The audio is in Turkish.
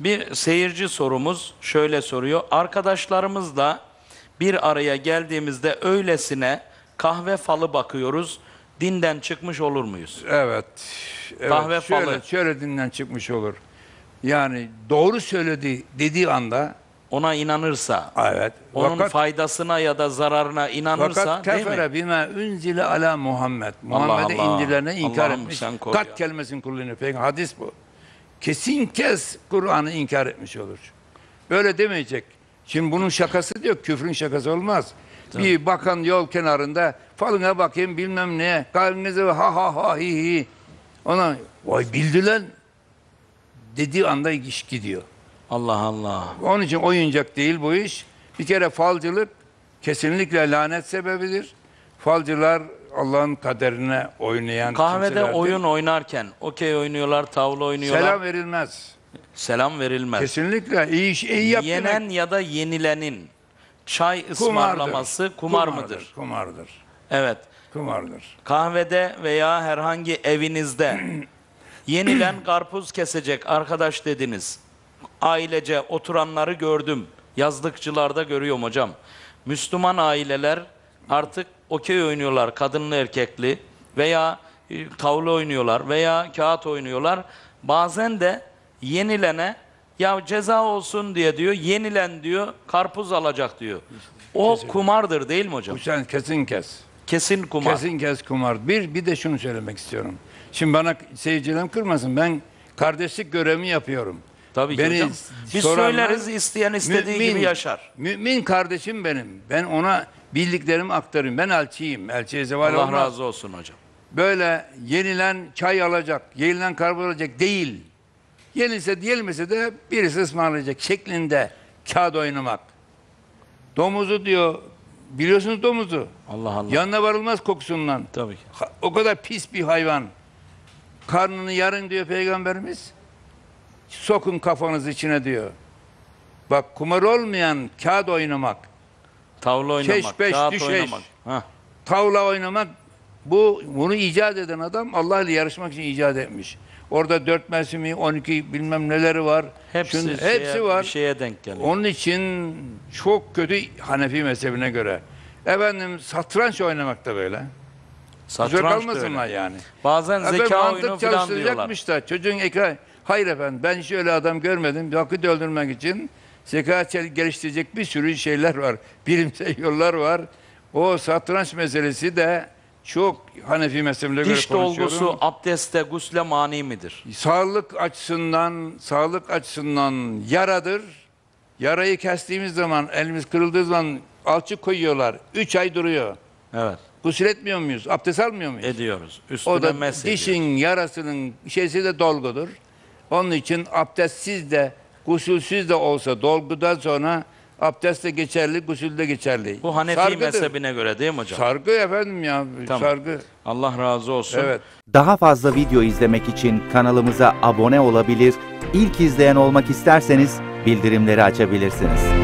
Bir seyirci sorumuz şöyle soruyor. Arkadaşlarımızla bir araya geldiğimizde öylesine kahve falı bakıyoruz. Dinden çıkmış olur muyuz? Evet. evet. Kahve şöyle, falı. Şöyle dinden çıkmış olur. Yani doğru söyledi dediği anda ona inanırsa, evet. onun vakat, faydasına ya da zararına inanırsa vakat kefere bime unzile ala Muhammed. Muhammed'e indilerine inkar Allah etmiş. Kat ya. kelimesini kullanıyor. Peki hadis bu kesin kes Kur'an'ı inkar etmiş olur. Böyle demeyecek. Şimdi bunun şakası diyor. Küfrün şakası olmaz. Tamam. Bir bakan yol kenarında falına bakayım bilmem ne. Kalbinize ha ha ha hi hi. Ona vay bildiler dediği anda iş gidiyor. Allah Allah. Onun için oyuncak değil bu iş. Bir kere falcılık kesinlikle lanet sebebidir. Falcılar Allah'ın kaderine oynayan Kahvede oyun oynarken okey oynuyorlar, tavla oynuyorlar. Selam verilmez. Selam verilmez. Kesinlikle iyi iş iyi yapmak. Yenen ya da yenilenin çay ısmarlaması kumar kumardır. mıdır? Kumardır. Evet. Kumardır. Kahvede veya herhangi evinizde yenilen karpuz kesecek arkadaş dediniz. Ailece oturanları gördüm. Yazlıkçılarda görüyorum hocam. Müslüman aileler artık okey oynuyorlar kadınlı erkekli veya e, tavla oynuyorlar veya kağıt oynuyorlar. Bazen de yenilene ya ceza olsun diye diyor yenilen diyor karpuz alacak diyor. O kesin. kumardır değil mi hocam? Sen kesin kes. Kesin kumar. Kesin kes kumar. Bir bir de şunu söylemek istiyorum. Şimdi bana seyircilerim kırmasın. Ben kardeşlik görevimi yapıyorum. Tabii ki Beni hocam. Biz söyleriz isteyen istediği mümin, gibi yaşar. Mümin kardeşim benim. Ben ona Bildiklerimi aktarayım. Ben elçiyim. Elçiye zeval Allah olmaz. razı olsun hocam. Böyle yenilen çay alacak, yenilen karbon alacak değil. Yenilse diyelimese de birisi ısmarlayacak şeklinde kağıt oynamak. Domuzu diyor, biliyorsunuz domuzu. Allah Allah. Yanına varılmaz kokusundan. Tabii ki. O kadar pis bir hayvan. Karnını yarın diyor peygamberimiz. Sokun kafanız içine diyor. Bak kumar olmayan kağıt oynamak. Tavla oynamak, Keşbeş, kağıt düşeş. Tavla oynamak bu bunu icat eden adam Allah ile yarışmak için icat etmiş. Orada dört mevsimi, 12 bilmem neleri var. Hepsi, Şunu, şeye, hepsi var. Bir şeye denk geliyor. Onun için çok kötü Hanefi mezhebine göre. Efendim satranç oynamak da böyle. Satranç kalmasınlar yani. Bazen zeka Efendim, oyunu falan diyorlar. da çocuğun ekran. Hayır efendim ben hiç öyle adam görmedim. Hakkı öldürmek için zeka geliştirecek bir sürü şeyler var. Bilimsel yollar var. O satranç meselesi de çok Hanefi mezhebine göre Diş dolgusu abdeste gusle mani midir? Sağlık açısından, sağlık açısından yaradır. Yarayı kestiğimiz zaman, elimiz kırıldığı zaman alçı koyuyorlar. Üç ay duruyor. Evet. Gusül etmiyor muyuz? Abdest almıyor muyuz? Ediyoruz. Üstüne o da dişin ediyoruz. yarasının şeysi de dolgudur. Onun için abdestsiz de Gusülsüz de olsa dolgudan sonra abdest de geçerli, gusül de geçerli. Bu Hanefi Sargıdır. mezhebine göre değil mi hocam? Sargı efendim ya, tamam. sargı. Allah razı olsun. Evet. Daha fazla video izlemek için kanalımıza abone olabilir, ilk izleyen olmak isterseniz bildirimleri açabilirsiniz.